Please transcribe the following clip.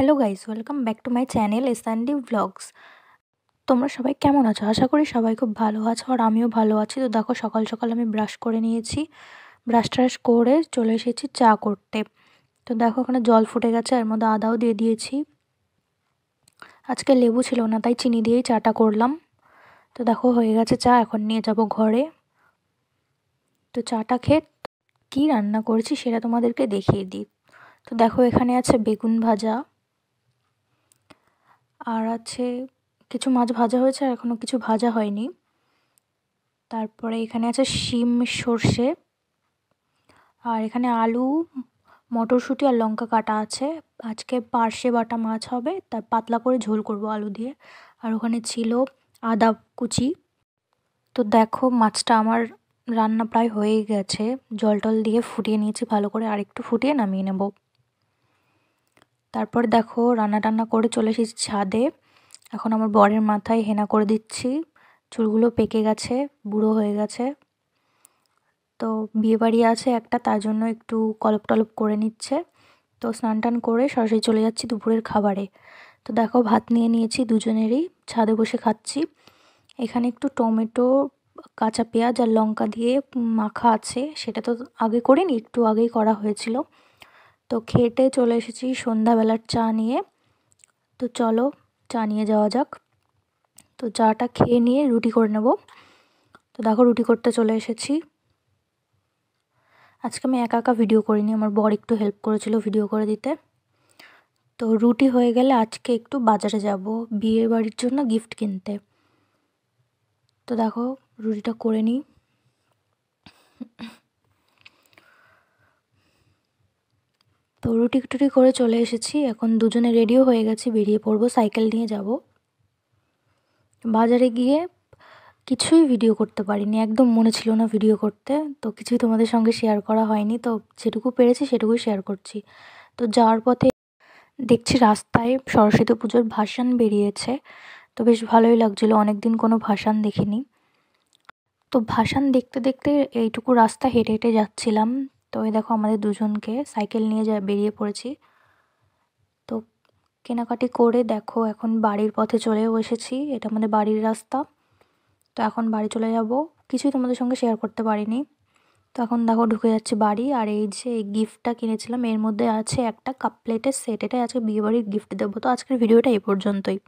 hello guys welcome back to my channel Andy blogs তোমরা সবাই কেমন আছো আশা করি সবাই খুব ভালো আছো আর আমিও ভালো আছি তো দেখো সকাল সকাল আমি ব্রাশ করে নিয়েছি ব্রাশ ট্রাশ করে চলে এসেছি চা করতে তো দেখো ওখানে জল ফুটে গেছে এর মধ্যে আদাও দিয়ে দিয়েছি আজকে লেবু ছিল না তাই চিনি দিয়েই চাটা করলাম তো দেখো হয়ে গেছে চা এখন নিয়ে যাব ঘরে তো চাটা খেয়ে কী রান্না করেছি সেটা তোমাদেরকে দেখিয়ে দিই তো দেখো এখানে আছে বেগুন ভাজা আর আছে কিছু মাছ ভাজা হয়েছে আর এখনও কিছু ভাজা হয়নি তারপরে এখানে আছে শিম সর্ষে আর এখানে আলু মটরশুঁটি আর লঙ্কা কাটা আছে আজকে পার্শে বাটা মাছ হবে তার পাতলা করে ঝোল করব আলু দিয়ে আর ওখানে ছিল আদা কুচি তো দেখো মাছটা আমার রান্না প্রায় হয়ে গেছে জল টল দিয়ে ফুটিয়ে নিয়েছি ভালো করে আর একটু ফুটিয়ে নামিয়ে নেবো তারপর দেখো রান্না টান্না করে চলে এসেছি ছাদে এখন আমার বরের মাথায় হেনা করে দিচ্ছি চুলগুলো পেকে গেছে বুড়ো হয়ে গেছে তো বিয়েবাড়ি আছে একটা তার জন্য একটু কলপ টলপ করে নিচ্ছে তো স্নান টান করে সরাসরি চলে যাচ্ছি দুপুরের খাবারে তো দেখো ভাত নিয়ে নিয়েছি দুজনেরই ছাদে বসে খাচ্ছি এখানে একটু টমেটো কাঁচা পেঁয়াজ আর লঙ্কা দিয়ে মাখা আছে সেটা তো আগে করিনি একটু আগেই করা হয়েছিল তো খেটে চলে এসেছি সন্ধ্যাবেলার চা নিয়ে তো চলো চা নিয়ে যাওয়া যাক তো চাটা খেয়ে নিয়ে রুটি করে নেব তো দেখো রুটি করতে চলে এসেছি আজকে আমি একা একা ভিডিও করিনি আমার বর একটু হেল্প করেছিল ভিডিও করে দিতে তো রুটি হয়ে গেলে আজকে একটু বাজারে যাব বিয়ে বাড়ির জন্য গিফট কিনতে তো দেখো রুটিটা করে নিই তো রুটি টুটি করে চলে এসেছি এখন দুজনে রেডিও হয়ে গেছি বেরিয়ে পড়বো সাইকেল নিয়ে যাব বাজারে গিয়ে কিছুই ভিডিও করতে পারিনি একদম মনে ছিল না ভিডিও করতে তো কিছুই তোমাদের সঙ্গে শেয়ার করা হয়নি তো যেটুকু পেরেছি সেটুকুই শেয়ার করছি তো যাওয়ার পথে দেখছি রাস্তায় সরস্বতী পুজোর ভাসান বেরিয়েছে তো বেশ ভালোই লাগছিলো অনেকদিন কোনো ভাসান দেখিনি তো ভাসান দেখতে দেখতে এইটুকু রাস্তা হেঁটে হেঁটে যাচ্ছিলাম তো এই দেখো আমাদের দুজনকে সাইকেল নিয়ে যা বেরিয়ে পড়েছি তো কেনাকাটি করে দেখো এখন বাড়ির পথে চলে এসেছি এটা আমাদের বাড়ির রাস্তা তো এখন বাড়ি চলে যাব কিছুই তোমাদের সঙ্গে শেয়ার করতে পারিনি তো এখন দেখো ঢুকে যাচ্ছে বাড়ি আর এই যে এই গিফটটা কিনেছিলাম এর মধ্যে আছে একটা কাপ প্লেটের সেট এটাই আজকে বিয়েবাড়ির গিফট দেবো তো আজকের ভিডিওটা এই পর্যন্তই